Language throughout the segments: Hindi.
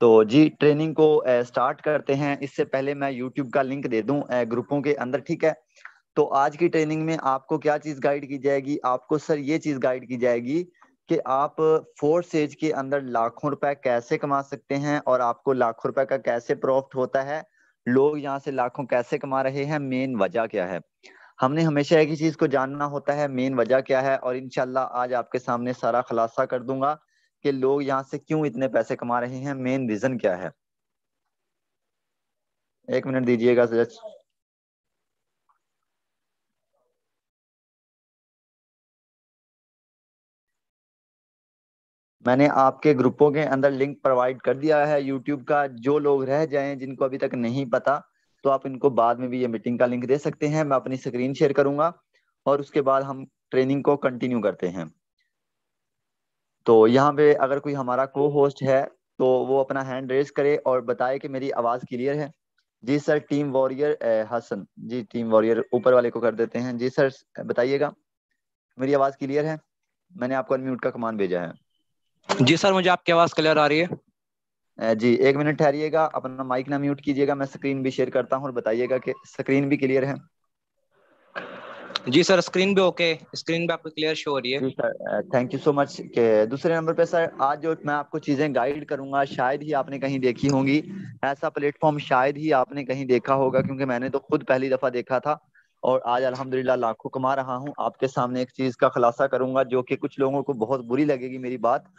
तो जी ट्रेनिंग को स्टार्ट करते हैं इससे पहले मैं यूट्यूब का लिंक दे दूं ग्रुपों के अंदर ठीक है तो आज की ट्रेनिंग में आपको क्या चीज गाइड की जाएगी आपको सर ये चीज गाइड की जाएगी कि आप फोर्थ स्टेज के अंदर लाखों रुपए कैसे कमा सकते हैं और आपको लाखों रुपए का कैसे प्रॉफिट होता है लोग यहाँ से लाखों कैसे कमा रहे हैं मेन वजह क्या है हमने हमेशा एक ही चीज को जानना होता है मेन वजह क्या है और इनशाला आज आपके सामने सारा खुलासा कर दूंगा कि लोग यहाँ से क्यों इतने पैसे कमा रहे हैं मेन रीजन क्या है एक मिनट दीजिएगा जज मैंने आपके ग्रुपों के अंदर लिंक प्रोवाइड कर दिया है यूट्यूब का जो लोग रह जाएं जिनको अभी तक नहीं पता तो आप इनको बाद में भी ये मीटिंग का लिंक दे सकते हैं मैं अपनी स्क्रीन शेयर करूंगा और उसके बाद हम ट्रेनिंग को कंटिन्यू करते हैं तो यहाँ पे अगर कोई हमारा को होस्ट है तो वो अपना हैंड रेज करे और बताए कि मेरी आवाज क्लियर है जी sir team warrior Hasan ji team warrior ऊपर वाले को कर देते हैं जी सर बताइएगा मेरी आवाज क्लियर है मैंने आपको अनम्यूट का कमान भेजा है जी सर मुझे आपकी आवाज क्लियर आ रही है जी एक मिनट ठहरिएगा अपना माइक ना म्यूट कीजिएगा मैं स्क्रीन भी शेयर करता हूँ और बताइएगा कि स्क्रीन भी क्लियर है जी सर स्क्रीन पे ओके स्क्रीन पे आपको क्लियर शो हो रही है जी sir thank you so much के दूसरे नंबर पे सर आज जो मैं आपको चीजें गाइड करूंगा शायद ही आपने कहीं देखी होंगी ऐसा प्लेटफॉर्म शायद ही आपने कहीं देखा होगा क्योंकि मैंने तो खुद पहली दफा देखा था और आज अल्हम्दुलिल्लाह लाखों कमा रहा हूँ आपके सामने एक चीज का खुलासा करूंगा जो कि कुछ लोगों को बहुत बुरी लगेगी मेरी बात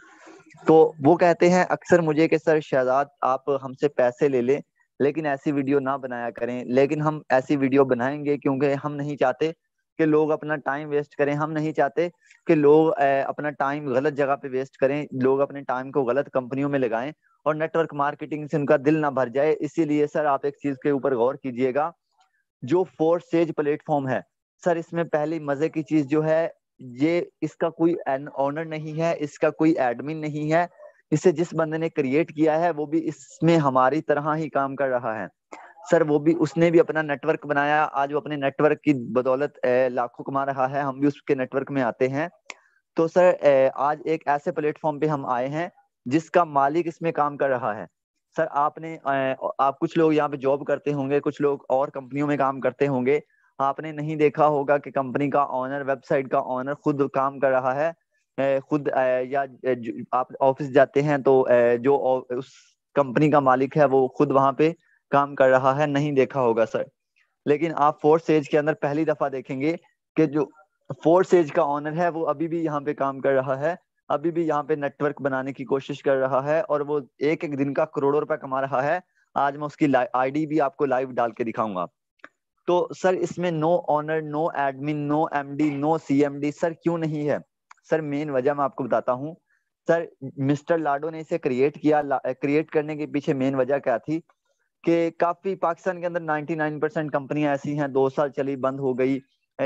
तो वो कहते हैं अक्सर मुझे कि सर शहजाद आप हमसे पैसे ले लें लेकिन ऐसी वीडियो ना बनाया करें लेकिन हम ऐसी वीडियो बनाएंगे क्योंकि हम नहीं चाहते कि लोग अपना टाइम वेस्ट करें हम नहीं चाहते कि लोग अपना टाइम गलत जगह पे वेस्ट करें लोग अपने टाइम को गलत कंपनियों में लगाएं और नेटवर्क मार्केटिंग से उनका दिल ना भर जाए इसीलिए सर आप एक चीज के ऊपर गौर कीजिएगा जो फोर सेज प्लेटफॉर्म है सर इसमें पहली मजे की चीज जो है ये इसका कोई ऑनर नहीं है इसका कोई एडमिन नहीं है इसे जिस बंदे ने क्रिएट किया है वो भी इसमें हमारी तरह ही काम कर रहा है सर वो भी उसने भी अपना नेटवर्क बनाया आज वो अपने नेटवर्क की बदौलत लाखों कमा रहा है हम भी उसके नेटवर्क में आते हैं तो सर आज एक ऐसे प्लेटफॉर्म पे हम आए हैं जिसका मालिक इसमें काम कर रहा है सर आपने आप कुछ लोग यहाँ पे जॉब करते होंगे कुछ लोग और कंपनियों में काम करते होंगे आपने नहीं देखा होगा कि कंपनी का ऑनर वेबसाइट का ऑनर खुद काम कर रहा है खुद या आप ऑफिस जाते हैं तो जो उस कंपनी का मालिक है वो खुद वहाँ पे काम कर रहा है नहीं देखा होगा सर लेकिन आप फोर्थ सेज के अंदर पहली दफा देखेंगे कि जो फोर्थ सेज का ऑनर है वो अभी भी यहाँ पे काम कर रहा है अभी भी यहाँ पे नेटवर्क बनाने की कोशिश कर रहा है और वो एक एक दिन का करोड़ों रुपए कमा रहा है आज मैं उसकी आईडी भी आपको लाइव डाल के दिखाऊंगा तो सर इसमें no owner no admin no MD no CMD sir क्यों नहीं है सर मेन वजह मैं आपको बताता हूँ सर मिस्टर लाडो ने इसे क्रिएट किया क्रिएट करने के पीछे मेन वजह क्या थी कि काफी पाकिस्तान के अंदर 99 परसेंट कंपनियां ऐसी हैं दो साल चली बंद हो गई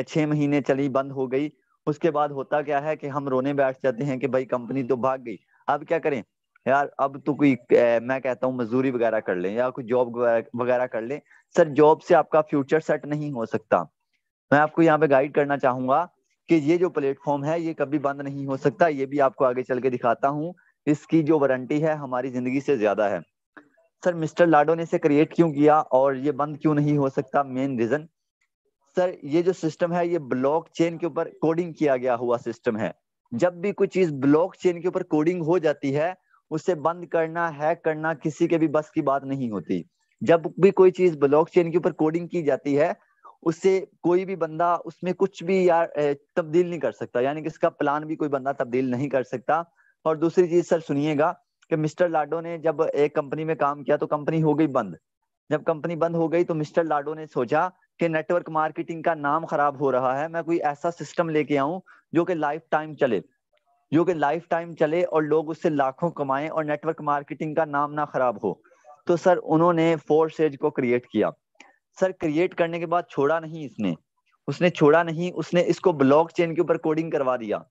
छह महीने चली बंद हो गई उसके बाद होता क्या है कि हम रोने बैठ जाते हैं कि भाई कंपनी तो भाग गई अब क्या करें यार अब तो कोई ए, मैं कहता हूँ मजदूरी वगैरह कर लें या कोई जॉब वगैरह कर लें सर जॉब से आपका फ्यूचर सेट नहीं हो सकता मैं आपको यहाँ पे गाइड करना चाहूंगा कि ये जो प्लेटफॉर्म है ये कभी बंद नहीं हो सकता ये भी आपको आगे चल के दिखाता हूँ इसकी जो वारंटी है हमारी जिंदगी से ज्यादा है सर मिस्टर लाडो ने इसे क्रिएट क्यों किया और ये बंद क्यों नहीं हो सकता मेन रीजन सर ये जो सिस्टम है ये ब्लॉक चेन के ऊपर कोडिंग किया गया हुआ सिस्टम है जब भी कोई चीज ब्लॉक चेन के ऊपर कोडिंग हो जाती है उसे बंद करना हैक करना किसी के भी बस की बात नहीं होती जब भी कोई चीज ब्लॉक चेन के ऊपर कोडिंग की जाती है उससे कोई भी बंदा उसमें कुछ भी यार तब्दील नहीं कर सकता यानी कि इसका प्लान भी कोई बंदा तब्दील नहीं कर सकता और दूसरी चीज सर सुनिएगा कि मिस्टर लाडो ने जब एक कंपनी में काम किया तो कंपनी हो गई बंद जब कंपनी बंद हो गई तो मिस्टर लाडो ने सोचा कि नेटवर्क मार्केटिंग का नाम खराब हो रहा है मैं कोई ऐसा सिस्टम लेके आऊं जो कि लाइफ टाइम चले जो कि लाइफ टाइम चले और लोग उससे लाखों कमाएं और नेटवर्क मार्केटिंग का नाम ना खराब हो तो सर उन्होंने फोर सेज को क्रिएट किया सर क्रिएट करने के बाद छोड़ा नहीं इसने उसने छोड़ा नहीं उसने इसको चेन के ऊपर कोडिंग करवा दिया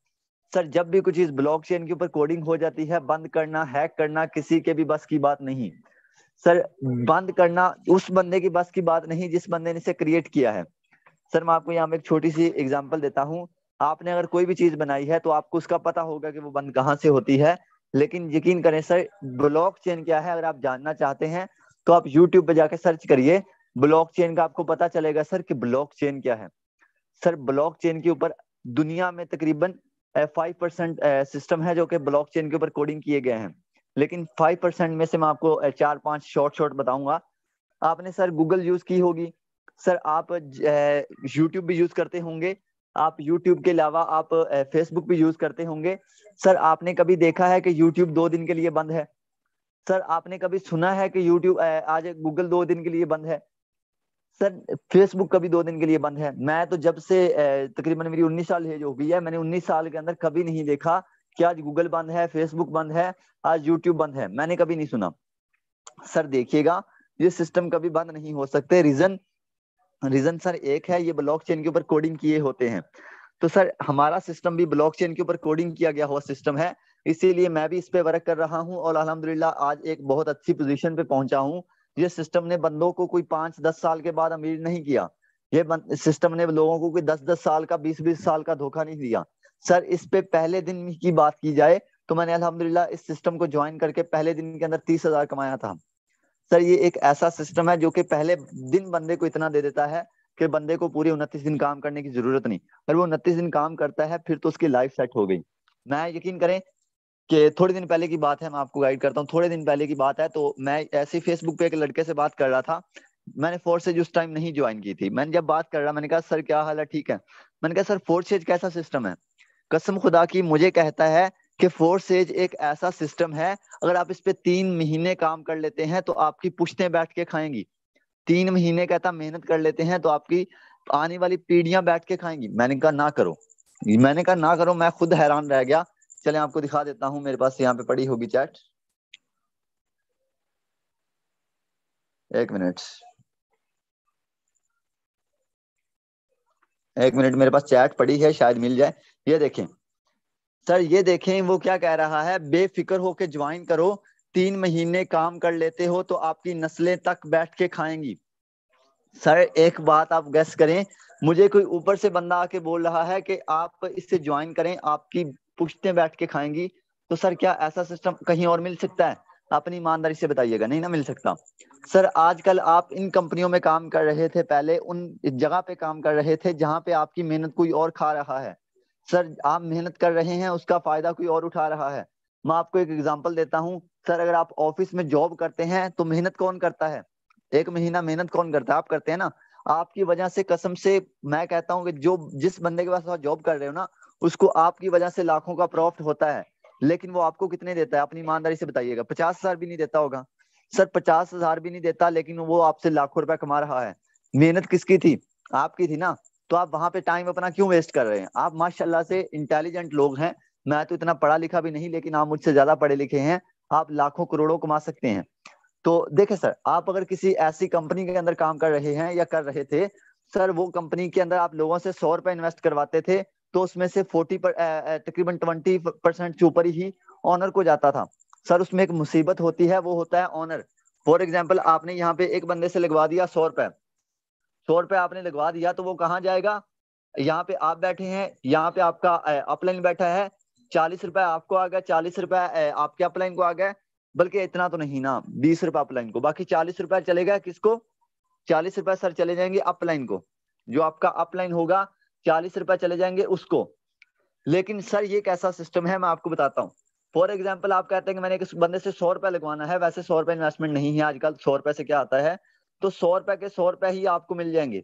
सर जब भी कुछ चीज ब्लॉकचेन के ऊपर कोडिंग हो जाती है बंद करना हैक करना किसी के भी बस की बात नहीं सर हम्म। बंद करना उस बंदे की बस की बात नहीं जिस बंदे ने इसे क्रिएट किया है सर मैं आपको यहाँ पे एक छोटी सी एग्जाम्पल देता हूँ आपने अगर कोई भी चीज बनाई है तो आपको उसका पता होगा कि वो बंद कहाँ से होती है लेकिन यकीन करें सर ब्लॉक चेन क्या है अगर आप जानना चाहते हैं तो आप यूट्यूब पर जाकर सर्च करिए ब्लॉक चेन का आपको पता चलेगा सर कि ब्लॉक चेन क्या है सर ब्लॉक चेन के ऊपर दुनिया में तकरीबन फाइव परसेंट सिस्टम है जो कि ब्लॉक चेन के ऊपर कोडिंग किए गए हैं लेकिन फाइव परसेंट में से मैं आपको चार पांच शॉर्ट शॉर्ट बताऊंगा आपने सर गूगल यूज की होगी सर आप यूट्यूब भी यूज करते होंगे आप यूट्यूब के अलावा आप फेसबुक भी यूज करते होंगे सर आपने कभी देखा है कि यूट्यूब दो दिन के लिए बंद है सर आपने कभी सुना है कि यूट्यूब आज गूगल दो दिन के लिए बंद है सर फेसबुक कभी दो दिन के लिए बंद है मैं तो जब से तकरीबन मेरी उन्नीस साल एज हो गई है मैंने उन्नीस साल के अंदर कभी नहीं देखा कि आज गूगल बंद है फेसबुक बंद है आज यूट्यूब बंद है मैंने कभी नहीं सुना सर देखिएगा ये सिस्टम कभी बंद नहीं हो सकते रीजन रीजन सर एक है ये ब्लॉकचेन के ऊपर कोडिंग किए होते हैं तो सर हमारा सिस्टम भी ब्लॉकचेन के ऊपर कोडिंग किया गया हुआ सिस्टम है इसीलिए मैं भी इस पे वर्क कर रहा हूँ और अलहमदुल्ला आज एक बहुत अच्छी पोजिशन पे पहुंचा हूँ ये सिस्टम ने बंदों को कोई पांच दस साल के बाद अमीर नहीं किया ये सिस्टम ने लोगों को कोई दस दस साल का बीस बीस साल का धोखा नहीं दिया सर इस पे पहले दिन की बात की जाए तो मैंने अल्हम्दुलिल्लाह इस सिस्टम को ज्वाइन करके पहले दिन के अंदर तीस हजार कमाया था सर ये एक ऐसा सिस्टम है जो कि पहले दिन बंदे को इतना दे देता है कि बंदे को पूरे उनतीस दिन काम करने की जरूरत नहीं अगर वो उनतीस दिन काम करता है फिर तो उसकी लाइफ सेट हो गई मैं यकीन करें कि थोड़े दिन पहले की बात है मैं आपको गाइड करता हूँ थोड़े दिन पहले की बात है तो मैं ऐसे फेसबुक पे एक लड़के से बात कर रहा था मैंने फोर्थ सेज उस टाइम नहीं ज्वाइन की थी मैंने जब बात कर रहा मैंने कहा सर क्या हाल है ठीक है मैंने कहा सर फोर्थ सेज कैसा सिस्टम है कसम खुदा की मुझे कहता है कि फोर्थ सेज एक ऐसा सिस्टम है अगर आप इस पे तीन महीने काम कर लेते हैं तो आपकी पुश्तें बैठ के खाएंगी तीन महीने कहता मेहनत कर लेते हैं तो आपकी आने वाली पीढ़ियां बैठ के खाएंगी मैंने कहा ना करो मैंने कहा ना करो मैं खुद हैरान रह गया चले आपको दिखा देता हूं मेरे पास यहाँ पे पड़ी होगी चैट एक मिनट एक मिनट मेरे पास चैट पड़ी है शायद मिल जाए ये देखें सर ये देखें वो क्या कह रहा है बेफिक्र होके ज्वाइन करो तीन महीने काम कर लेते हो तो आपकी नस्लें तक बैठ के खाएंगी सर एक बात आप गैस करें मुझे कोई ऊपर से बंदा आके बोल रहा है कि आप इससे ज्वाइन करें आपकी पूछते बैठ के खाएंगी तो सर क्या ऐसा सिस्टम कहीं और मिल सकता है अपनी ईमानदारी से बताइएगा नहीं ना मिल सकता सर आजकल आप इन कंपनियों में काम कर रहे थे पहले उन जगह पे काम कर रहे थे जहाँ पे आपकी मेहनत कोई और खा रहा है सर आप मेहनत कर रहे हैं उसका फायदा कोई और उठा रहा है मैं आपको एक एग्जाम्पल देता हूँ सर अगर आप ऑफिस में जॉब करते हैं तो मेहनत कौन करता है एक महीना मेहनत कौन करता है आप करते हैं ना आपकी वजह से कसम से मैं कहता हूँ कि जो जिस बंदे के पास जॉब कर रहे हो ना उसको आपकी वजह से लाखों का प्रॉफिट होता है लेकिन वो आपको कितने देता है अपनी ईमानदारी से बताइएगा पचास हजार भी नहीं देता होगा सर पचास हजार भी नहीं देता लेकिन वो आपसे लाखों रुपए कमा रहा है मेहनत किसकी थी आपकी थी ना तो आप वहां पे टाइम अपना क्यों वेस्ट कर रहे हैं आप माशाल्लाह से इंटेलिजेंट लोग हैं मैं तो इतना पढ़ा लिखा भी नहीं लेकिन आप मुझसे ज्यादा पढ़े लिखे हैं आप लाखों करोड़ों कमा सकते हैं तो देखे सर आप अगर किसी ऐसी कंपनी के अंदर काम कर रहे हैं या कर रहे थे सर वो कंपनी के अंदर आप लोगों से सौ रुपए इन्वेस्ट करवाते थे तो उसमें से फोर्टी तकरीबन ट्वेंटी परसेंट के ऊपर ही ऑनर को जाता था सर उसमें एक मुसीबत होती है वो होता है ऑनर फॉर एग्जाम्पल आपने यहाँ पे एक बंदे से लगवा दिया सौ रुपए सौ रुपए आपने लगवा दिया तो वो कहाँ जाएगा यहाँ पे आप बैठे हैं यहाँ पे आपका अपलाइन बैठा है चालीस रुपए आपको आ गया चालीस रुपए आपके अपलाइन को आ गया बल्कि इतना तो नहीं ना बीस रुपए अपलाइन को बाकी चालीस रुपए चलेगा किसको चालीस रुपए सर चले जाएंगे अपलाइन को जो आपका अपलाइन होगा चालीस रुपए चले जाएंगे उसको लेकिन सर ये कैसा सिस्टम है मैं आपको बताता हूँ फॉर एग्जाम्पल आप कहते हैं कि मैंने एक बंदे से सौ रुपए लगवाना है वैसे सौ रुपए इन्वेस्टमेंट नहीं है आजकल सौ रुपए से क्या आता है तो सौ रुपए के सौ रुपए ही आपको मिल जाएंगे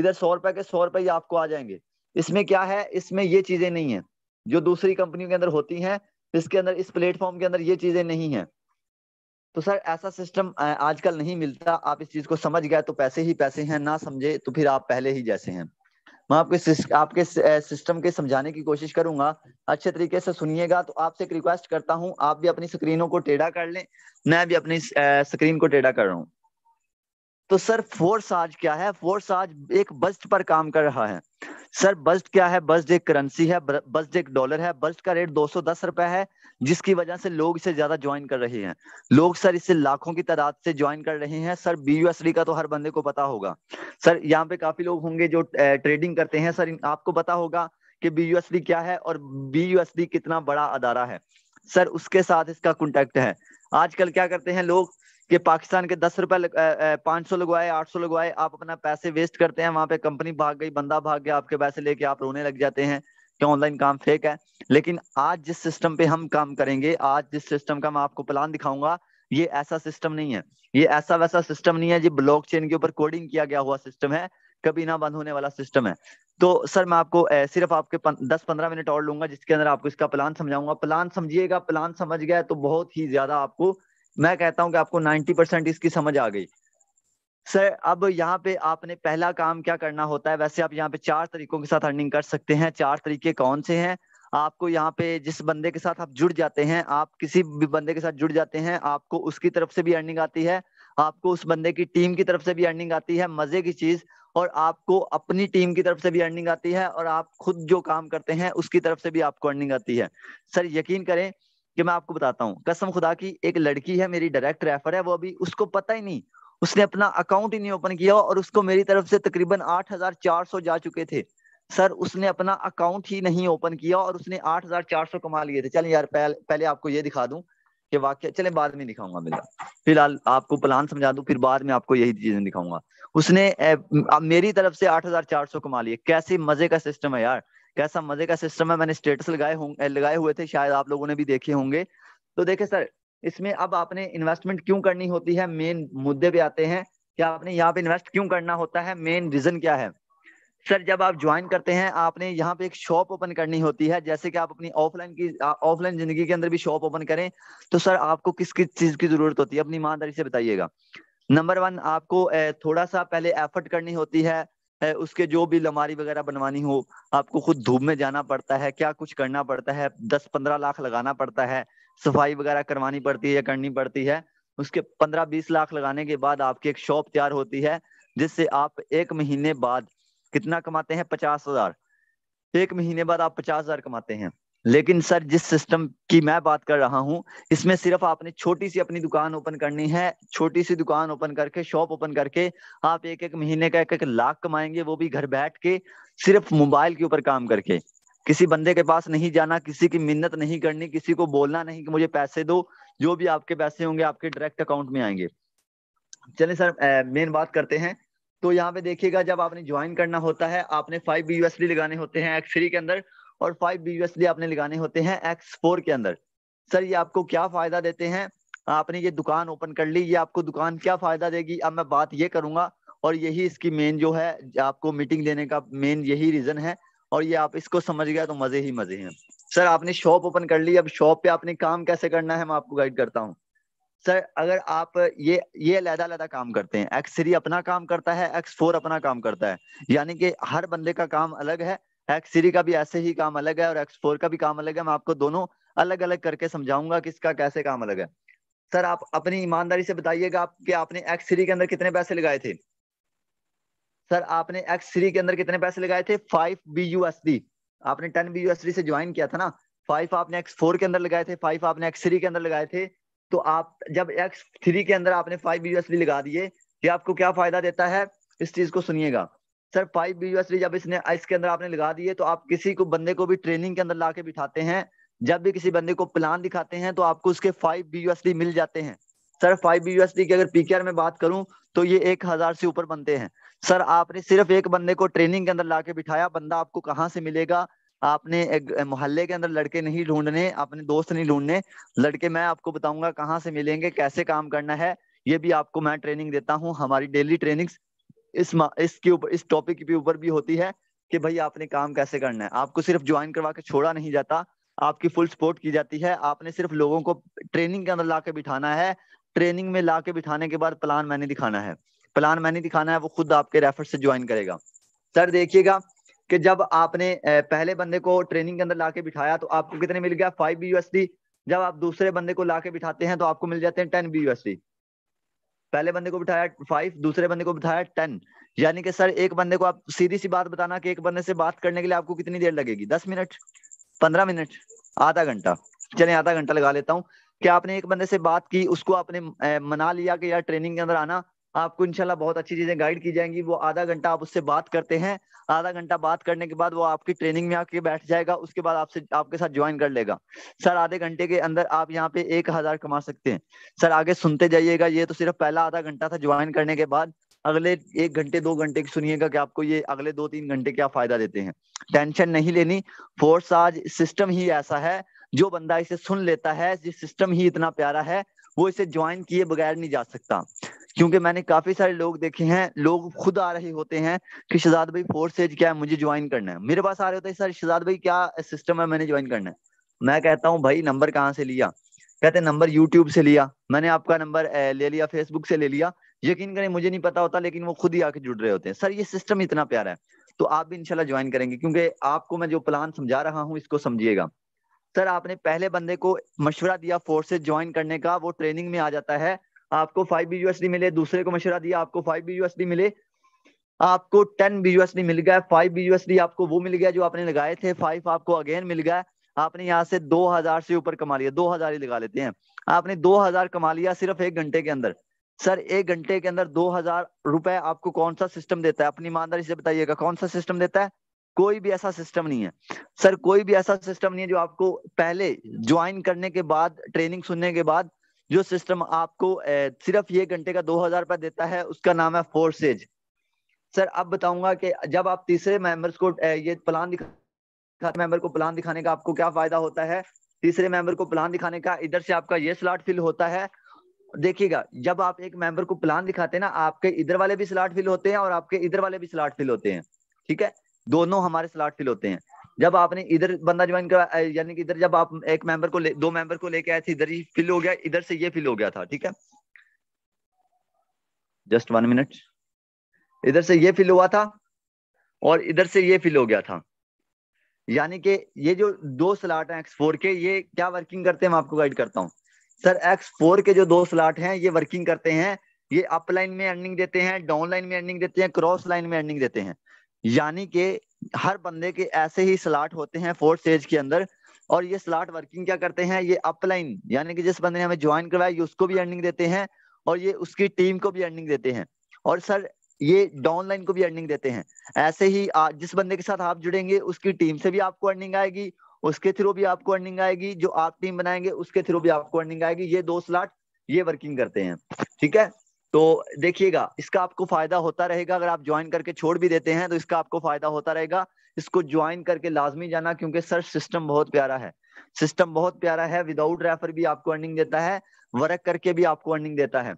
इधर सौ रुपए के सौ रुपए ही आपको आ जाएंगे इसमें क्या है इसमें ये चीजें नहीं है जो दूसरी कंपनियों के अंदर होती है इसके अंदर इस प्लेटफॉर्म के अंदर ये चीजें नहीं है तो सर ऐसा सिस्टम आजकल नहीं मिलता आप इस चीज को समझ गए तो पैसे ही पैसे हैं ना समझे तो फिर आप पहले ही जैसे हैं मैं आपके आपके सिस्टम के समझाने की कोशिश करूंगा अच्छे तरीके से सुनिएगा तो आपसे एक रिक्वेस्ट करता हूं आप भी अपनी स्क्रीनों को टेढ़ा कर लें मैं भी अपनी स्क्रीन को टेढ़ा कर रहा हूँ तो सर फोर्स आज क्या है फोर्स आज एक बस्ट पर काम कर रहा है सर बस्ट क्या है बस्ट एक करेंसी है बस्ट एक डॉलर है बस्ट का रेट दो रुपए है जिसकी वजह से लोग इसे ज्यादा ज्वाइन कर रहे हैं लोग सर इसे लाखों की तादाद से ज्वाइन कर रहे हैं सर बीयूएसडी का तो हर बंदे को पता होगा सर यहाँ पे काफी लोग होंगे जो ट्रेडिंग करते हैं सर आपको पता होगा कि बीयूएसडी क्या है और बीयूएसडी कितना बड़ा अदारा है सर उसके साथ इसका कॉन्टेक्ट है आजकल क्या करते हैं लोग कि पाकिस्तान के दस रुपए पांच सौ लगवाए आठ सौ लगवाए आप अपना पैसे वेस्ट करते हैं वहां पे कंपनी भाग गई बंदा भाग गया आपके पैसे लेके आप रोने लग जाते हैं कि ऑनलाइन काम फेक है लेकिन आज जिस सिस्टम पे हम काम करेंगे आज जिस सिस्टम का मैं आपको प्लान दिखाऊंगा ये ऐसा सिस्टम नहीं है ये ऐसा वैसा सिस्टम नहीं है ये ब्लॉक के ऊपर कोडिंग किया गया हुआ सिस्टम है कभी ना बंद होने वाला सिस्टम है तो सर मैं आपको ए, सिर्फ आपके पन, दस पंद्रह मिनट और लूंगा जिसके अंदर आपको इसका प्लान समझाऊंगा प्लान समझिएगा प्लान समझ गया तो बहुत ही ज्यादा आपको मैं कहता हूं कि आपको 90 परसेंट इसकी समझ आ गई सर अब यहाँ पे आपने पहला काम क्या करना होता है वैसे आप यहाँ पे चार तरीकों के साथ अर्निंग कर सकते हैं चार तरीके कौन से हैं आपको यहाँ पे जिस बंदे के साथ आप जुड़ जाते हैं आप किसी भी बंदे के साथ जुड़ जाते हैं आपको उसकी तरफ से भी अर्निंग आती है आपको उस बंदे की टीम की तरफ से भी अर्निंग आती है मजे की चीज और आपको अपनी टीम की तरफ से भी अर्निंग आती है और आप खुद जो काम करते हैं उसकी तरफ से भी आपको अर्निंग आती है सर यकीन करें कि मैं आपको बताता हूँ कसम खुदा की एक लड़की है मेरी डायरेक्ट रेफर है वो अभी उसको पता ही नहीं उसने अपना अकाउंट ही नहीं ओपन किया और उसको मेरी तरफ से तकरीबन आठ हजार चार सौ जा चुके थे सर उसने अपना अकाउंट ही नहीं ओपन किया और उसने आठ हजार चार सौ कमा लिए थे चलें यार पहले पहले आपको ये दिखा दूं कि वाक्य चले बाद में दिखाऊंगा मेरा फिलहाल आपको प्लान समझा दूं फिर बाद में आपको यही चीजें दिखाऊंगा उसने ए, मेरी तरफ से आठ हजार चार सौ कमा लिए कैसे मजे का सिस्टम है यार कैसा मजे का सिस्टम है मैंने स्टेटस लगाए eh, लगाए हुए थे शायद आप लोगों ने भी देखे होंगे तो देखे सर इसमें अब आपने इन्वेस्टमेंट क्यों करनी होती है मेन मुद्दे पे आते हैं कि आपने यहाँ पे इन्वेस्ट क्यों करना होता है मेन रीजन क्या है सर जब आप ज्वाइन करते हैं आपने यहाँ पे एक शॉप ओपन करनी होती है जैसे कि आप अपनी ऑफलाइन की ऑफलाइन जिंदगी के अंदर भी शॉप ओपन करें तो सर आपको किस किस चीज की जरूरत होती है अपनी ईमानदारी से बताइएगा नंबर वन आपको eh, थोड़ा सा पहले एफर्ट करनी होती है उसके जो भी लमारी वगैरह बनवानी हो आपको खुद धूप में जाना पड़ता है क्या कुछ करना पड़ता है दस पंद्रह लाख लगाना पड़ता है सफाई वगैरह करवानी पड़ती है या करनी पड़ती है उसके पंद्रह बीस लाख लगाने के बाद आपकी एक शॉप तैयार होती है जिससे आप एक महीने बाद कितना कमाते हैं पचास हजार एक महीने बाद आप पचास हजार कमाते हैं लेकिन सर जिस सिस्टम की मैं बात कर रहा हूँ इसमें सिर्फ आपने छोटी सी अपनी दुकान ओपन करनी है छोटी सी दुकान ओपन करके शॉप ओपन करके आप एक एक महीने का एक एक लाख कमाएंगे वो भी घर बैठ के सिर्फ मोबाइल के ऊपर काम करके किसी बंदे के पास नहीं जाना किसी की मिन्नत नहीं करनी किसी को बोलना नहीं कि मुझे पैसे दो जो भी आपके पैसे होंगे आपके डायरेक्ट अकाउंट में आएंगे चले सर मेन बात करते हैं तो यहाँ पे देखिएगा जब आपने ज्वाइन करना होता है आपने फाइव बी लगाने होते हैं एक्स के अंदर और फाइव प्रीवियसली आपने लगाने होते हैं एक्स फोर के अंदर सर ये आपको क्या फायदा देते हैं आपने ये दुकान ओपन कर ली ये आपको दुकान क्या फायदा देगी अब मैं बात ये करूंगा और यही इसकी मेन जो है आपको मीटिंग देने का मेन यही रीजन है और ये आप इसको समझ गया तो मजे ही मजे हैं सर आपने शॉप ओपन कर ली अब शॉप पे आपने काम कैसे करना है मैं आपको गाइड करता हूँ सर अगर आप ये ये अलहदा अलहदा काम करते हैं एक्स थ्री अपना काम करता है एक्स फोर अपना काम करता है यानी कि हर बंदे का काम अलग है एक्स थ्री का भी ऐसे ही काम अलग है और एक्स फोर का भी काम अलग है मैं आपको दोनों अलग अलग करके समझाऊंगा कि इसका कैसे काम अलग है सर आप अपनी ईमानदारी से बताइएगा आप कि आपने एक्स थ्री के अंदर कितने पैसे लगाए थे सर आपने एक्स थ्री के अंदर कितने पैसे लगाए थे five B U S D आपने ten B U S D से ज्वाइन किया था ना फाइव आपने एक्स फोर के अंदर लगाए थे फाइव आपने एक्स थ्री के अंदर लगाए थे तो आप जब एक्स थ्री के अंदर आपने five B U S D लगा दिए ये आपको क्या फायदा देता है इस चीज को सुनिएगा सर फाइव बीयूएसडी जब इसने इसके अंदर आपने लगा दिए तो आप किसी को बंदे को भी ट्रेनिंग के अंदर ला के बिठाते हैं जब भी किसी बंदे को प्लान दिखाते हैं तो आपको उसके फाइव बीयूएसडी मिल जाते हैं सर फाइव बीयूएसडी की अगर पीकेआर में बात करूं तो ये एक हजार से ऊपर बनते हैं सर आपने सिर्फ एक बंदे को ट्रेनिंग के अंदर ला के बिठाया बंदा आपको कहाँ से मिलेगा आपने मोहल्ले के अंदर लड़के नहीं ढूंढने अपने दोस्त नहीं ढूंढने लड़के मैं आपको बताऊंगा कहाँ से मिलेंगे कैसे काम करना है ये भी आपको मैं ट्रेनिंग देता हूँ हमारी डेली ट्रेनिंग्स इस इसके ऊपर इस टॉपिक के ऊपर भी होती है कि भाई आपने काम कैसे करना है आपको सिर्फ ज्वाइन करवा के छोड़ा नहीं जाता आपकी फुल सपोर्ट की जाती है आपने सिर्फ लोगों को ट्रेनिंग के अंदर ला के बिठाना है ट्रेनिंग में ला के बिठाने के बाद प्लान मैंने दिखाना है प्लान मैंने दिखाना है वो खुद आपके रेफर से ज्वाइन करेगा सर देखिएगा कि जब आपने पहले बंदे को ट्रेनिंग के अंदर ला के बिठाया तो आपको कितने मिल गया फाइव बी जब आप दूसरे बंदे को ला के बिठाते हैं तो आपको मिल जाते हैं टेन बी पहले बंदे को बिठाया फाइव दूसरे बंदे को बिठाया टेन यानी कि सर एक बंदे को आप सीधी सी बात बताना कि एक बंदे से बात करने के लिए आपको कितनी देर लगेगी दस मिनट पंद्रह मिनट आधा घंटा चले आधा घंटा लगा लेता हूँ क्या आपने एक बंदे से बात की उसको आपने मना लिया कि यार ट्रेनिंग के अंदर आना आपको इनशाला बहुत अच्छी चीजें गाइड की जाएंगी वो आधा घंटा आप उससे बात करते हैं आधा घंटा बात करने के बाद वो आपकी ट्रेनिंग में आके बैठ जाएगा उसके बाद आपसे आपके साथ ज्वाइन कर लेगा सर आधे घंटे के अंदर आप यहाँ पे एक हजार कमा सकते हैं सर आगे सुनते जाइएगा ये तो सिर्फ पहला आधा घंटा था ज्वाइन करने के बाद अगले एक घंटे दो घंटे की सुनिएगा कि आपको ये अगले दो तीन घंटे क्या फायदा देते हैं टेंशन नहीं लेनी फोर्स आज सिस्टम ही ऐसा है जो बंदा इसे सुन लेता है जिस सिस्टम ही इतना प्यारा है वो इसे ज्वाइन किए बगैर नहीं जा सकता क्योंकि मैंने काफी सारे लोग देखे हैं लोग खुद आ रहे होते हैं कि शहजाद भाई फोर्थ स्टेज क्या है मुझे ज्वाइन करना है मेरे पास आ रहे होते हैं सर शहजाद भाई क्या सिस्टम है मैंने ज्वाइन करना है मैं कहता हूँ भाई नंबर कहाँ से लिया कहते नंबर यूट्यूब से लिया मैंने आपका नंबर ले लिया फेसबुक से ले लिया यकीन करें मुझे नहीं पता होता लेकिन वो खुद ही आके जुड़ रहे होते हैं सर ये सिस्टम इतना प्यारा है तो आप भी इनशाला ज्वाइन करेंगे क्योंकि आपको मैं जो प्लान समझा रहा हूँ इसको समझिएगा सर आपने पहले बंदे को मशवरा दिया फोर्सेज ज्वाइन करने का वो ट्रेनिंग में आ जाता है आपको फाइव बी यूएसडी मिले दूसरे को मशुरा दिया आपको फाइव बी यूएसडी मिले आपको टेन बी यूएसडी मिल गया फाइव बी यूएसडी आपको वो मिल गया जो आपने लगाए थे फाइव आपको अगेन मिल गया आपने यहाँ से दो हजार से ऊपर कमा लिया दो हजार ही लगा लेते हैं आपने दो हजार कमा लिया सिर्फ एक घंटे के अंदर सर एक घंटे के अंदर दो हजार रुपए आपको कौन सा सिस्टम देता है अपनी ईमानदारी से बताइएगा कौन सा सिस्टम देता है कोई भी ऐसा सिस्टम नहीं है सर कोई भी ऐसा सिस्टम नहीं है जो आपको पहले ज्वाइन करने के बाद ट्रेनिंग सुनने के बाद जो सिस्टम आपको सिर्फ ये घंटे का दो हजार रुपया देता है उसका नाम है फोर्सेज सर अब बताऊंगा कि जब आप तीसरे मेंबर्स को ये प्लान दिखा मेंबर को प्लान दिखाने का आपको क्या फायदा होता है तीसरे मेंबर को प्लान दिखाने का इधर से आपका ये स्लॉट फिल होता है देखिएगा जब आप एक मेंबर को प्लान दिखाते हैं ना आपके इधर वाले भी स्लॉट फिल होते हैं और आपके इधर वाले भी स्लॉट फिल होते हैं ठीक है दोनों हमारे स्लॉट फिल होते हैं जब आपने इधर बंदा ज्वाइन करा यानी कि इधर जब आप एक मेंबर को ले, दो मेंबर को लेके आए थे इधर ही फिल हो गया इधर से ये फिल हो गया था ठीक है जस्ट वन मिनट इधर से ये फिल हुआ था और इधर से ये फिल हो गया था यानी कि ये जो दो स्लाट हैं एक्स के ये क्या वर्किंग करते हैं मैं आपको गाइड करता हूँ सर एक्स फोर के जो दो स्लाट हैं ये वर्किंग करते हैं ये अप लाइन में अर्निंग देते हैं डाउन लाइन में अर्निंग देते हैं क्रॉस लाइन में अर्निंग देते हैं यानी कि हर बंदे के ऐसे ही स्लाट होते हैं फोर्थ स्टेज के अंदर और ये स्लाट वर्किंग क्या करते हैं ये अपलाइन यानी कि जिस बंदे ने हमें ज्वाइन करवाया ये उसको भी अर्निंग देते हैं और ये उसकी टीम को भी अर्निंग देते हैं और सर ये डाउनलाइन को भी अर्निंग देते हैं ऐसे ही आ, जिस बंदे के साथ आप जुड़ेंगे उसकी टीम से भी आपको अर्निंग आएगी उसके थ्रू भी आपको अर्निंग आएगी जो आप टीम बनाएंगे उसके थ्रू भी आपको अर्निंग आएगी ये दो स्लाट ये वर्किंग करते हैं ठीक है तो देखिएगा इसका आपको फायदा होता रहेगा अगर आप ज्वाइन करके छोड़ भी देते हैं तो इसका आपको फायदा होता रहेगा इसको ज्वाइन करके लाजमी जाना क्योंकि सर सिस्टम बहुत प्यारा है सिस्टम बहुत प्यारा है विदाउट रेफर भी आपको अर्निंग देता है वर्क करके भी आपको अर्निंग देता है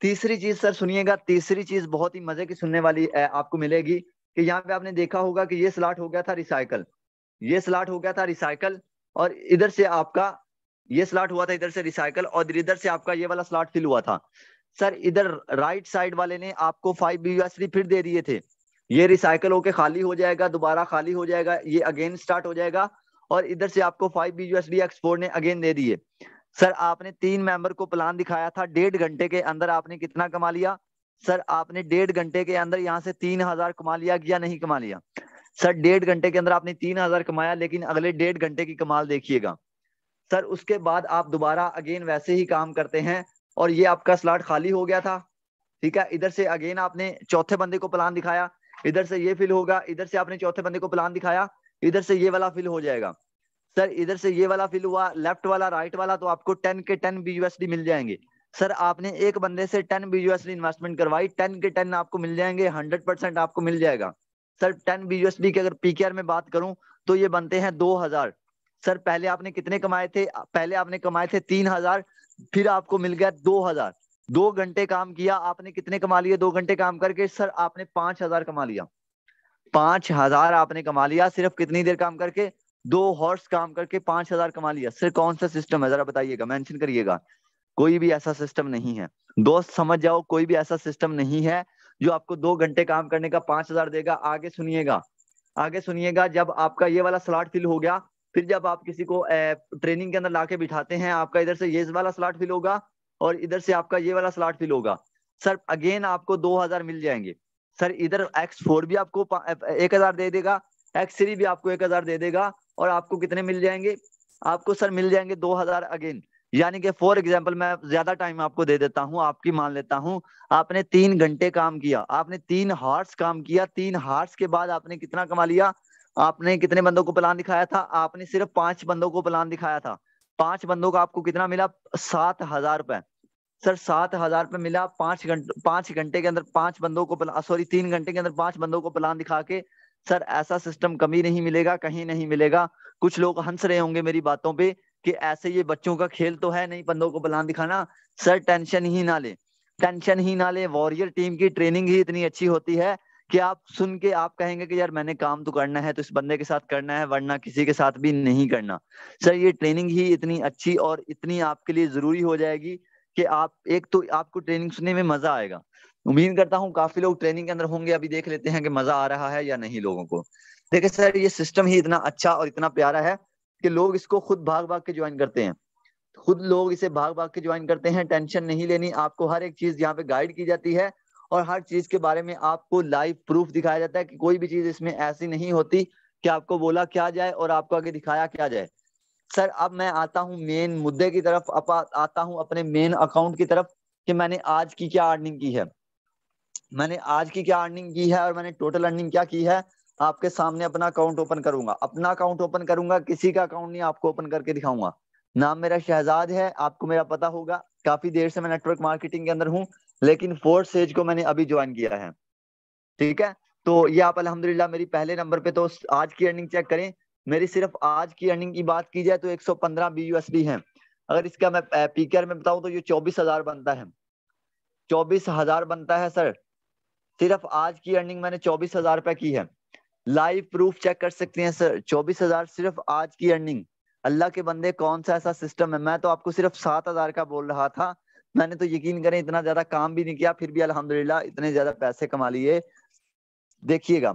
तीसरी चीज सर सुनिएगा तीसरी चीज बहुत ही मजे की सुनने वाली आपको मिलेगी कि यहाँ पे आपने देखा होगा कि ये स्लाट हो गया था रिसाइकल ये स्लाट हो गया था रिसाइकल और इधर से आपका ये स्लाट हुआ था इधर से रिसाइकल और इधर से आपका ये वाला स्लाट फिल हुआ था सर इधर राइट साइड वाले ने आपको फाइव बीयूएसडी फिर दे दिए थे ये रिसाइकल होके खाली हो जाएगा दोबारा खाली हो जाएगा ये अगेन स्टार्ट हो जाएगा और इधर से आपको फाइव बीयूएसडी एक्सपोर्ट ने अगेन दे दिए सर आपने तीन मेंबर को प्लान दिखाया था डेढ़ घंटे के अंदर आपने कितना कमा लिया सर आपने डेढ़ घंटे के अंदर यहाँ से तीन हजार कमा लिया या नहीं कमा लिया सर डेढ़ घंटे के अंदर आपने तीन हजार कमाया लेकिन अगले डेढ़ घंटे की कमाल देखिएगा सर उसके बाद आप दोबारा अगेन वैसे ही काम करते हैं और ये आपका स्लॉट खाली हो गया था ठीक है इधर से अगेन आपने चौथे बंदे को प्लान दिखाया इधर से ये फिल होगा इधर से आपने चौथे बंदे को प्लान दिखाया इधर से ये वाला फिल हो जाएगा सर इधर से ये वाला फिल हुआ लेफ्ट वाला राइट वाला तो आपको टेन के टेन बी मिल जाएंगे सर आपने एक बंदे से टेन बीयूएसडी इन्वेस्टमेंट करवाई टेन के टेन आपको मिल जाएंगे हंड्रेड परसेंट आपको मिल जाएगा सर टेन बीयूएसडी की अगर पीकेआर में बात करूं तो ये बनते हैं दो हजार सर पहले आपने कितने कमाए थे पहले आपने कमाए थे तीन हजार फिर आपको मिल गया दो हजार दो घंटे काम किया आपने कितने कमा लिए दो घंटे काम करके सर आपने पांच हजार कमा लिया पांच हजार आपने कमा लिया सिर्फ कितनी देर काम करके दो हॉर्स काम करके पांच हजार कमा लिया सर कौन सा सिस्टम है जरा बताइएगा मेंशन करिएगा कोई भी ऐसा सिस्टम नहीं है दोस्त समझ जाओ कोई भी ऐसा सिस्टम नहीं है जो आपको दो घंटे काम करने का पांच हजार देगा आगे सुनिएगा आगे सुनिएगा जब आपका ये वाला स्लॉट फिल हो गया फिर जब आप किसी को ट्रेनिंग के अंदर ला के बिठाते हैं आपका इधर से ये वाला स्लॉट फिल होगा और इधर से आपका ये वाला स्लॉट फिल होगा सर अगेन आपको दो हजार मिल जाएंगे सर इधर एक्स फोर भी आपको एक हजार दे देगा एक्स थ्री भी आपको एक हजार दे देगा और आपको कितने मिल जाएंगे आपको सर मिल जाएंगे दो हजार अगेन यानी कि फॉर एग्जाम्पल मैं ज्यादा टाइम आपको दे देता हूँ आपकी मान लेता हूँ आपने तीन घंटे काम किया आपने तीन हार्स काम किया तीन हार्स के बाद आपने कितना कमा लिया आपने कितने बंदों को प्लान दिखाया था आपने सिर्फ पांच बंदों को प्लान दिखाया था पांच बंदों का आपको कितना मिला सात हजार रुपए सर सात हजार रुपये मिला पांच घंटे पांच घंटे के अंदर पांच बंदों को सॉरी तीन घंटे के अंदर पांच बंदों को प्लान दिखा के सर ऐसा सिस्टम कमी नहीं मिलेगा कहीं नहीं मिलेगा कुछ लोग हंस रहे होंगे मेरी बातों पे कि ऐसे ये बच्चों का खेल तो है नहीं बंदों को प्लान दिखाना सर टेंशन ही ना ले टेंशन ही ना ले वॉरियर टीम की ट्रेनिंग ही इतनी अच्छी होती है कि आप सुन के आप कहेंगे कि यार मैंने काम तो करना है तो इस बंदे के साथ करना है वरना किसी के साथ भी नहीं करना सर ये ट्रेनिंग ही इतनी अच्छी और इतनी आपके लिए जरूरी हो जाएगी कि आप एक तो आपको ट्रेनिंग सुनने में मजा आएगा उम्मीद करता हूँ काफी लोग ट्रेनिंग के अंदर होंगे अभी देख लेते हैं कि मजा आ रहा है या नहीं लोगों को देखिए सर ये सिस्टम ही इतना अच्छा और इतना प्यारा है कि लोग इसको खुद भाग भाग के ज्वाइन करते हैं खुद लोग इसे भाग भाग के ज्वाइन करते हैं टेंशन नहीं लेनी आपको हर एक चीज यहाँ पे गाइड की जाती है और हर चीज के बारे में आपको लाइव प्रूफ दिखाया जाता है कि कोई भी चीज इसमें ऐसी नहीं होती कि आपको बोला क्या जाए और आपको आगे दिखाया क्या जाए सर अब मैं आता हूँ मेन मुद्दे की तरफ आता हूँ अपने मेन अकाउंट की तरफ कि मैंने आज की क्या अर्निंग की है मैंने आज की क्या अर्निंग की है और मैंने टोटल अर्निंग क्या की है आपके सामने अपना अकाउंट ओपन करूंगा अपना अकाउंट ओपन करूंगा किसी का अकाउंट नहीं आपको ओपन करके दिखाऊंगा नाम मेरा शहजाद है आपको मेरा पता होगा काफी देर से मैं नेटवर्क मार्केटिंग के अंदर हूँ लेकिन फोर्थ स्टेज को मैंने अभी ज्वाइन किया है ठीक है तो ये आप अलहमदिल्ला मेरी पहले नंबर पे तो आज की अर्निंग चेक करें मेरी सिर्फ आज की अर्निंग की बात की जाए तो 115 सौ पंद्रह है अगर इसका मैं पीकर में बताऊं तो ये चौबीस हजार बनता है चौबीस हजार बनता है सर सिर्फ आज की अर्निंग मैंने चौबीस हजार रुपए की है लाइव प्रूफ चेक कर सकते हैं सर चौबीस हजार सिर्फ आज की अर्निंग अल्लाह के बंदे कौन सा ऐसा सिस्टम है मैं तो आपको सिर्फ सात हजार का बोल रहा था मैंने तो यकीन करें इतना ज्यादा काम भी नहीं किया फिर भी अल्हम्दुलिल्लाह इतने ज्यादा पैसे कमा लिए देखिएगा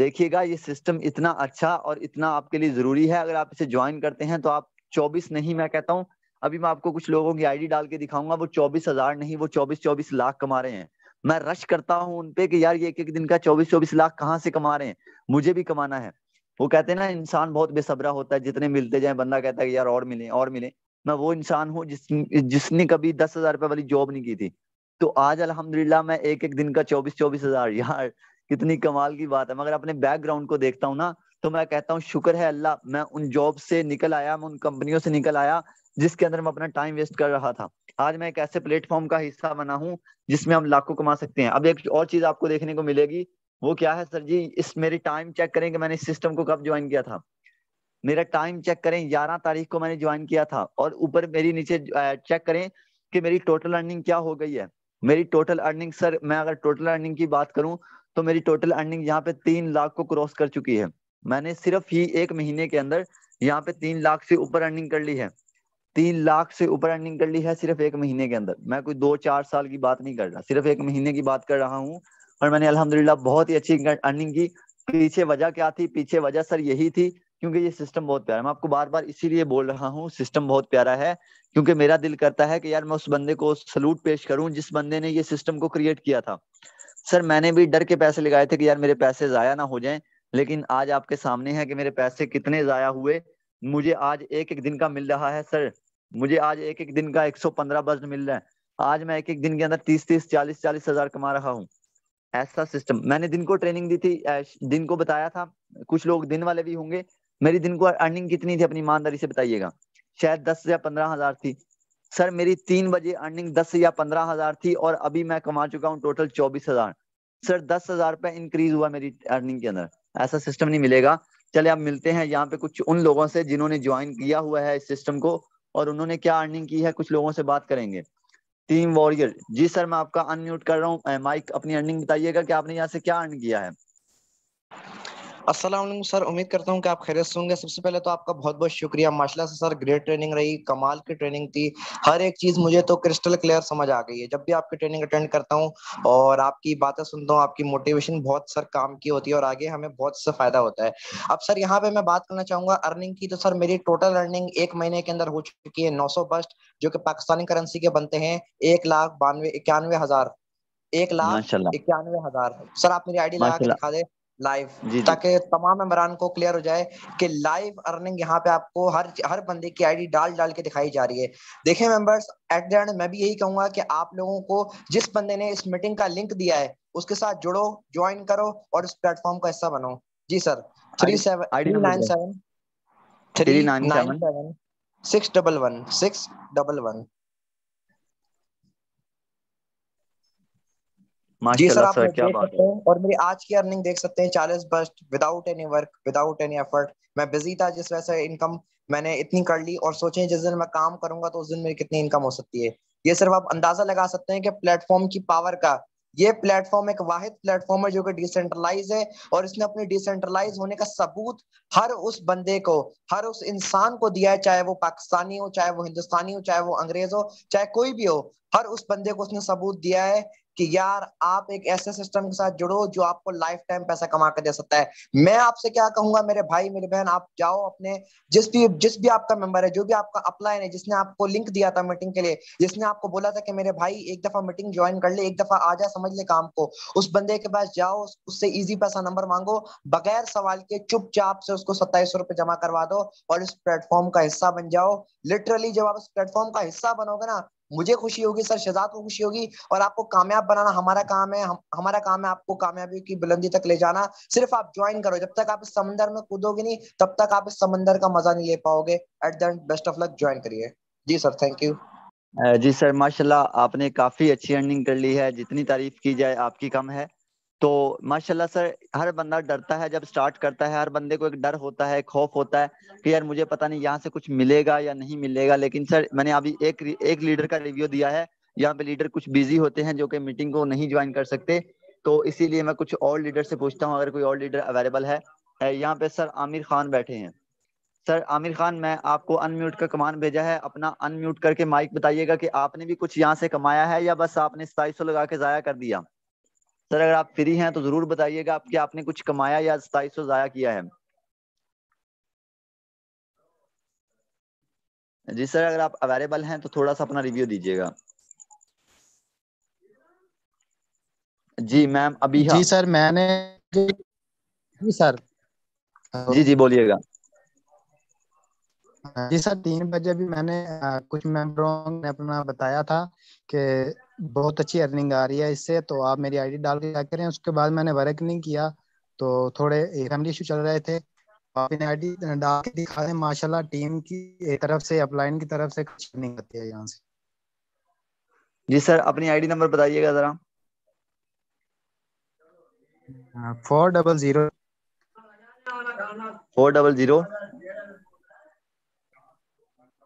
देखिएगा ये सिस्टम इतना अच्छा और इतना आपके लिए जरूरी है अगर आप इसे ज्वाइन करते हैं तो आप चौबीस नहीं मैं कहता हूँ अभी मैं आपको कुछ लोगों की आईडी डाल के दिखाऊंगा वो चौबीस हजार नहीं वो चौबीस चौबीस लाख कमा रहे हैं मैं रश करता हूँ उनपे कि यार ये एक एक दिन का चौबीस चौबीस लाख कहाँ से कमा रहे हैं मुझे भी कमाना है वो कहते हैं ना इंसान बहुत बेसबरा होता है जितने मिलते जाए बंदा कहता है यार और मिले और मिले मैं वो इंसान हूँ जिस जिसने कभी दस हजार रुपये वाली जॉब नहीं की थी तो आज अल्हम्दुलिल्लाह मैं एक एक दिन का चौबीस चौबीस हजार यार कितनी कमाल की बात है मगर अपने बैकग्राउंड को देखता हूँ ना तो मैं कहता हूँ शुक्र है अल्लाह मैं उन जॉब से निकल आया मैं उन कंपनियों से निकल आया जिसके अंदर मैं अपना टाइम वेस्ट कर रहा था आज मैं एक ऐसे प्लेटफॉर्म का हिस्सा बना हूँ जिसमें हम लाखों कमा सकते हैं अब एक और चीज आपको देखने को मिलेगी वो क्या है सर जी इस मेरी टाइम चेक करें कि मैंने इस सिस्टम को कब ज्वाइन किया था मेरा टाइम चेक करें ग्यारह तारीख को मैंने ज्वाइन किया था और ऊपर मेरी नीचे चेक करें कि मेरी टोटल अर्निंग क्या हो गई है मेरी टोटल अर्निंग सर मैं अगर टोटल अर्निंग की बात करूं तो मेरी टोटल अर्निंग यहाँ पे तीन लाख को क्रॉस कर चुकी है मैंने सिर्फ ही एक महीने के अंदर यहाँ पे तीन लाख से ऊपर अर्निंग कर ली है तीन लाख से ऊपर अर्निंग कर ली है सिर्फ एक महीने के अंदर मैं कोई दो चार साल की बात नहीं कर रहा सिर्फ एक महीने की बात कर रहा हूँ और मैंने अलहमदुल्ला बहुत ही अच्छी अर्निंग की पीछे वजह क्या थी पीछे वजह सर यही थी क्योंकि ये सिस्टम बहुत प्यारा है मैं आपको बार बार इसीलिए बोल रहा हूँ सिस्टम बहुत प्यारा है क्योंकि मेरा दिल करता है कि यार मैं उस बंदे को सलूट पेश करूं जिस बंदे ने ये सिस्टम को क्रिएट किया था सर मैंने भी डर के पैसे लगाए थे कि यार मेरे पैसे जाया ना हो जाएं लेकिन आज आपके सामने है कि मेरे पैसे कितने जाया हुए मुझे आज एक एक दिन का मिल रहा है सर मुझे आज एक एक दिन का पंद्रह बज मिल रहा है आज मैं एक एक दिन के अंदर तीस तीस चालीस चालीस हजार कमा रहा हूँ ऐसा सिस्टम मैंने दिन को ट्रेनिंग दी थी दिन को बताया था कुछ लोग दिन वाले भी होंगे मेरी दिन को अर्निंग कितनी थी अपनी ईमानदारी से बताइएगा शायद दस या पंद्रह हजार थी सर मेरी तीन बजे अर्निंग दस या पंद्रह हजार थी और अभी मैं कमा चुका हूँ टोटल चौबीस हजार सर दस हजार रुपये इंक्रीज हुआ मेरी अर्निंग के अंदर ऐसा सिस्टम नहीं मिलेगा चले आप मिलते हैं यहाँ पे कुछ उन लोगों से जिन्होंने ज्वाइन किया हुआ है इस सिस्टम को और उन्होंने क्या अर्निंग की है कुछ लोगों से बात करेंगे टीम वॉरियर जी सर मैं आपका अनम्यूट कर रहा हूँ माइक अपनी अर्निंग बताइएगा कि आपने यहाँ से क्या अर्न किया है असलम सर उम्मीद करता हूँ कि आप खैरियत से होंगे सबसे पहले तो आपका बहुत बहुत शुक्रिया माशाल्लाह से सर ग्रेट ट्रेनिंग रही कमाल की ट्रेनिंग थी हर एक चीज़ मुझे तो क्रिस्टल क्लियर समझ आ गई है जब भी आपकी ट्रेनिंग अटेंड करता हूँ और आपकी बातें सुनता हूँ आपकी मोटिवेशन बहुत सर काम की होती है और आगे हमें बहुत सा फ़ायदा होता है अब सर यहाँ पे मैं बात करना चाहूंगा अर्निंग की तो सर मेरी टोटल अर्निंग एक महीने के अंदर हो चुकी है नौ सौ बस्ट जो कि पाकिस्तानी करेंसी के बनते हैं एक लाख बानवे इक्यानवे हज़ार एक लाख इक्यानवे हज़ार सर आप मेरी आईडी लगा के दिखा दे लाइव ताकि तमाम इमरान को क्लियर हो जाए कि लाइव अर्निंग यहाँ पे आपको हर हर बंदे की आईडी डाल डाल के दिखाई जा रही है देखें मेंबर्स एट द एंड मैं भी यही कहूंगा कि आप लोगों को जिस बंदे ने इस मीटिंग का लिंक दिया है उसके साथ जुड़ो ज्वाइन करो और इस प्लेटफॉर्म का हिस्सा बनो जी sir three seven nine seven three nine seven six double one six double one जी सर आप क्या बात है और मेरी आज की अर्निंग देख सकते हैं चालीस बस्ट without any work without any effort मैं बिजी था जिस वजह से इनकम मैंने इतनी कर ली और सोचे जिस दिन मैं काम करूंगा तो उस दिन मेरी कितनी इनकम हो सकती है ये सिर्फ आप अंदाजा लगा सकते हैं कि प्लेटफॉर्म की पावर का ये प्लेटफॉर्म एक वाहिद प्लेटफॉर्म है जो कि डिसेंट्रलाइज है और इसने अपने डिसेंट्रलाइज होने का सबूत हर उस बंदे को हर उस इंसान को दिया है चाहे वो पाकिस्तानी हो चाहे वो हिंदुस्तानी हो चाहे वो अंग्रेज हो चाहे कोई भी हो हर उस बंदे को उसने सबूत दिया है कि यार आप एक ऐसे सिस्टम के साथ जुड़ो जो आपको लाइफ टाइम पैसा कमा कर दे सकता है मैं आपसे क्या कहूंगा मेरे भाई मेरी बहन आप जाओ अपने जिस भी जिस भी आपका मेंबर है जो भी आपका अपलाइन है जिसने आपको लिंक दिया था मीटिंग के लिए जिसने आपको बोला था कि मेरे भाई एक दफा मीटिंग ज्वाइन कर ले एक दफा आ जा समझ ले काम को उस बंदे के पास जाओ उससे ईजी पैसा नंबर मांगो बगैर सवाल के चुपचाप से उसको सत्ताईस रुपए जमा करवा दो और इस प्लेटफॉर्म का हिस्सा बन जाओ लिटरली जब आप इस प्लेटफॉर्म का हिस्सा बनोगे ना मुझे खुशी होगी सर शहजाद को खुशी होगी और आपको कामयाब बनाना हमारा काम है हम, हमारा काम है आपको कामयाबी की बुलंदी तक ले जाना सिर्फ आप ज्वाइन करो जब तक आप इस समंदर में कूदोगे नहीं तब तक आप इस समंदर का मजा नहीं ले पाओगे at the best of luck join करिए जी सर थैंक यू जी सर माशाल्लाह आपने काफी अच्छी अर्निंग कर ली है जितनी तारीफ की जाए आपकी कम है तो माशाल्लाह सर हर बंदा डरता है जब स्टार्ट करता है हर बंदे को एक डर होता है खौफ होता है कि यार मुझे पता नहीं यहाँ से कुछ मिलेगा या नहीं मिलेगा लेकिन सर मैंने अभी एक एक लीडर का रिव्यू दिया है यहाँ पे लीडर कुछ बिजी होते हैं जो कि मीटिंग को नहीं ज्वाइन कर सकते तो इसीलिए मैं कुछ और लीडर से पूछता हूँ अगर कोई और लीडर अवेलेबल है यहाँ पे सर आमिर खान बैठे हैं सर आमिर खान मैं आपको अनम्यूट का कमान भेजा है अपना अनम्यूट करके माइक बताइएगा कि आपने भी कुछ यहाँ से कमाया है या बस आपने सताईस लगा के जाया कर दिया सर अगर आप फ्री हैं तो जरूर बताइएगा आपके आपने कुछ कमाया या सताईस सौ जाया किया है जी सर अगर आप अवेलेबल हैं तो थोड़ा सा अपना रिव्यू दीजिएगा जी मैम अभी जी हाँ। सर मैंने जी सर जी जी बोलिएगा जी सर तीन बजे भी मैंने कुछ मेंबरों ने अपना बताया था कि बहुत अच्छी अर्निंग आ रही है इससे तो आप मेरी आईडी डाल के क्या करें उसके बाद मैंने वर्क नहीं किया तो थोड़े फैमिली इशू चल रहे थे अपनी आईडी डाल के दिखा दें माशाल्लाह टीम की तरफ से अपलाइन की तरफ से कुछ नहीं आती है यहाँ से जी सर अपनी आईडी नंबर बताइएगा जरा four double zero four double zero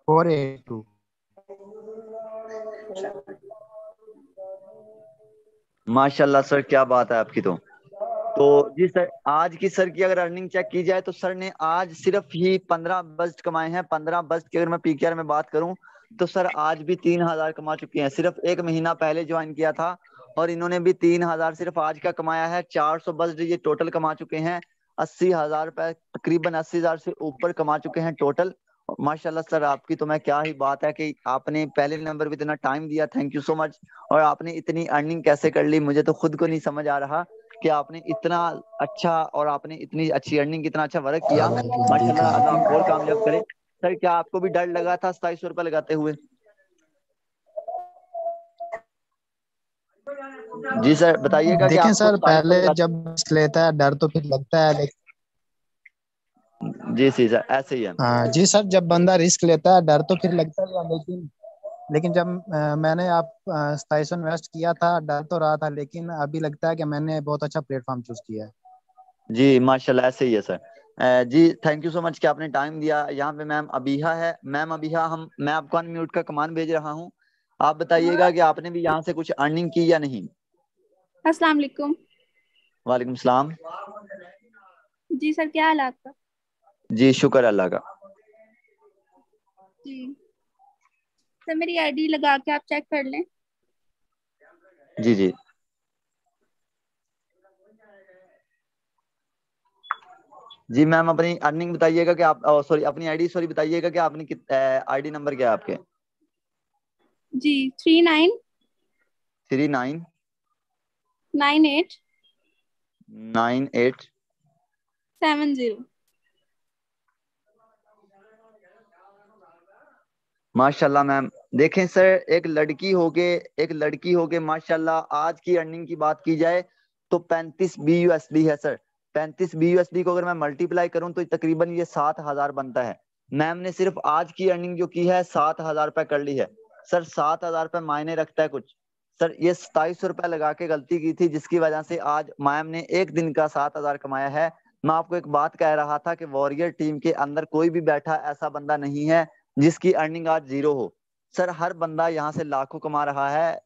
four eight two माशाल्लाह सर क्या बात है आपकी तो तो जी सर आज की सर की अगर अर्निंग चेक की जाए तो सर ने आज सिर्फ ही पंद्रह बस्ट कमाए हैं पंद्रह बस्ट की अगर मैं पीकेआर में बात करूं तो सर आज भी तीन हजार कमा चुके हैं सिर्फ एक महीना पहले ज्वाइन किया था और इन्होंने भी तीन हजार सिर्फ आज का कमाया है चार सौ बस्ट ये टोटल कमा चुके हैं अस्सी हजार रुपए तकरीबन अस्सी हजार से ऊपर कमा चुके हैं टोटल माशाल्लाह सर आपकी तो मैं क्या ही बात है कि आपने पहले नंबर पे इतना टाइम दिया थैंक यू सो मच और आपने इतनी अर्निंग कैसे कर ली मुझे तो खुद को नहीं समझ आ रहा कि आपने इतना अच्छा और आपने इतनी अच्छी अर्निंग कितना अच्छा वर्क किया हाँ, हाँ, हाँ। माशाल्लाह आप और कामयाब करे सर क्या आपको भी डर लगा था सताईस सौ रुपये लगाते हुए जी सर बताइएगा देखें सर पहले जब लेता है डर तो फिर लगता है लेकिन जी सी सर ऐसे ही है हाँ जी सर जब बंदा रिस्क लेता है डर तो फिर लगता है लेकिन लेकिन जब मैंने आप स्टाइस इन्वेस्ट किया था डर तो रहा था लेकिन अभी लगता है कि मैंने बहुत अच्छा प्लेटफॉर्म चूज किया है जी माशाल्लाह ऐसे ही है सर जी थैंक यू सो मच कि आपने टाइम दिया यहाँ पे मैम अबीहा है मैम अबीहा हम मैं आपको अनम्यूट का कमान भेज रहा हूँ आप बताइएगा कि आपने भी यहाँ से कुछ अर्निंग की या नहीं अस्सलाम वालेकुम वालेकुम सलाम जी सर क्या हाल आपका जी शुक्र अल्लाह का जी सर तो मेरी आईडी लगा के आप चेक कर लें जी जी जी मैम अपनी अर्निंग बताइएगा कि आप सॉरी अपनी आईडी सॉरी बताइएगा कि आपने आईडी नंबर क्या है आपके जी three nine three nine nine eight nine eight seven zero माशाल्लाह मैम देखें सर एक लड़की हो गए एक लड़की हो गए माशाल्लाह आज की अर्निंग की बात की जाए तो 35 बी है सर 35 बी को अगर मैं मल्टीप्लाई करूं तो तकरीबन ये सात हजार बनता है मैम ने सिर्फ आज की अर्निंग जो की है सात हजार रुपए कर ली है सर सात हजार रुपए मायने रखता है कुछ सर ये सताईस सौ रुपए लगा के गलती की थी जिसकी वजह से आज मैम ने एक दिन का सात हजार कमाया है मैं आपको एक बात कह रहा था कि वॉरियर टीम के अंदर कोई भी बैठा ऐसा बंदा नहीं है जिसकी अर्निंग आज जीरो हो सर हर बंदा यहाँ से लाखों कमा रहा है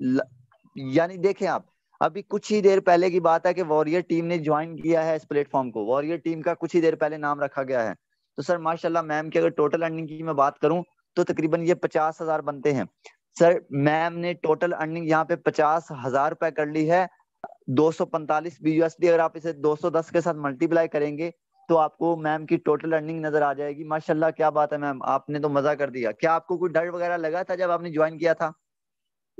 यानी देखें आप अभी कुछ ही देर पहले की बात है कि वॉरियर टीम ने ज्वाइन किया है इस प्लेटफॉर्म को वॉरियर टीम का कुछ ही देर पहले नाम रखा गया है तो सर माशाल्लाह मैम की अगर टोटल अर्निंग की मैं बात करूं तो तकरीबन ये पचास हजार बनते हैं सर मैम ने टोटल अर्निंग यहाँ पे पचास हजार रुपए कर ली है दो सौ पैंतालीस बीयूएसडी अगर आप इसे दो सौ दस के साथ मल्टीप्लाई करेंगे तो आपको मैम की टोटल अर्निंग नजर आ जाएगी माशाल्लाह क्या बात है मैम आपने तो मजा कर दिया क्या आपको कोई डर वगैरह लगा था जब आपने ज्वाइन किया था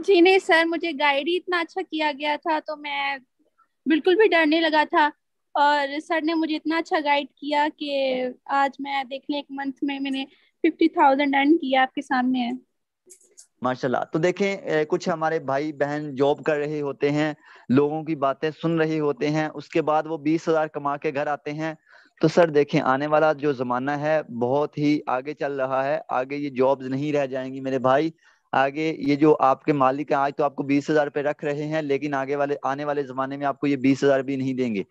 जी नहीं सर मुझे गाइड ही इतना अच्छा किया गया था तो मैं बिल्कुल भी डरने लगा था और सर ने मुझे इतना अच्छा गाइड किया कि आज मैं देख लें एक मंथ में मैंने फिफ्टी थाउजेंड अर्न किया आपके सामने है माशाल्लाह तो देखें कुछ हमारे भाई बहन जॉब कर रहे होते हैं लोगों की बातें सुन रहे होते हैं उसके बाद वो बीस हजार कमा के घर आते हैं तो सर देखें आने वाला जो ज़माना है बहुत ही आगे चल रहा है आगे ये जॉब्स नहीं रह जाएंगी मेरे भाई आगे ये जो आपके मालिक हैं आज तो आपको बीस हज़ार रुपये रख रहे हैं लेकिन आगे वाले आने वाले ज़माने में आपको ये बीस हज़ार भी नहीं देंगे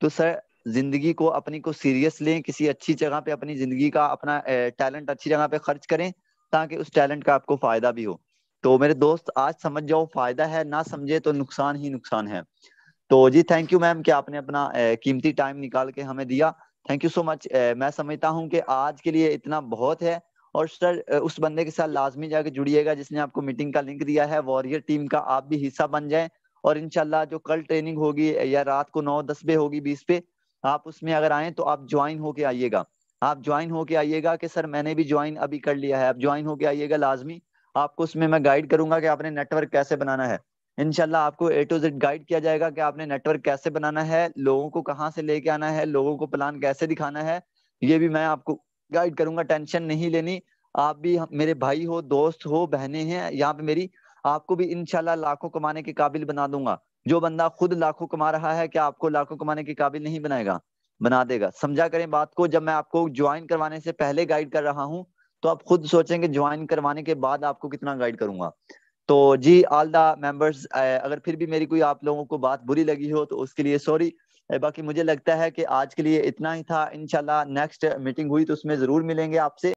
तो सर ज़िंदगी को अपनी को सीरियस लें किसी अच्छी जगह पे अपनी ज़िंदगी का अपना टैलेंट अच्छी जगह पे खर्च करें ताकि उस टैलेंट का आपको फ़ायदा भी हो तो मेरे दोस्त आज समझ जाओ फ़ायदा है ना समझे तो नुकसान ही नुकसान है तो जी थैंक यू मैम कि आपने अपना कीमती टाइम निकाल के हमें दिया थैंक यू सो मच मैं समझता हूँ कि आज के लिए इतना बहुत है और सर eh, उस बंदे के साथ लाजमी जाके जुड़िएगा जिसने आपको मीटिंग का लिंक दिया है वॉरियर टीम का आप भी हिस्सा बन जाए और इनशाला जो कल ट्रेनिंग होगी eh, या रात को नौ दस पे होगी बीस पे आप उसमें अगर आए तो आप ज्वाइन होके आइएगा आप ज्वाइन होके आइएगा कि सर मैंने भी ज्वाइन अभी कर लिया है आप ज्वाइन होके आइएगा लाजमी आपको उसमें मैं गाइड करूंगा कि आपने नेटवर्क कैसे बनाना है इनशाला आपको ए टू जेड गाइड किया जाएगा कि आपने नेटवर्क कैसे बनाना है लोगों को कहाँ से लेके आना है लोगों को प्लान कैसे दिखाना है ये भी मैं आपको गाइड करूंगा टेंशन नहीं लेनी आप भी मेरे भाई हो दोस्त हो बहने हैं यहाँ पे मेरी आपको भी इनशाला लाखों कमाने के काबिल बना दूंगा जो बंदा खुद लाखों कमा रहा है क्या आपको लाखों कमाने के काबिल नहीं बनाएगा बना देगा समझा करें बात को जब मैं आपको ज्वाइन करवाने से पहले गाइड कर रहा हूँ तो आप खुद सोचेंगे ज्वाइन करवाने के बाद आपको कितना गाइड करूंगा तो जी ऑल द मेंबर्स अगर फिर भी मेरी कोई आप लोगों को बात बुरी लगी हो तो उसके लिए सॉरी बाकी मुझे लगता है कि आज के लिए इतना ही था इनशाला नेक्स्ट मीटिंग हुई तो उसमें जरूर मिलेंगे आपसे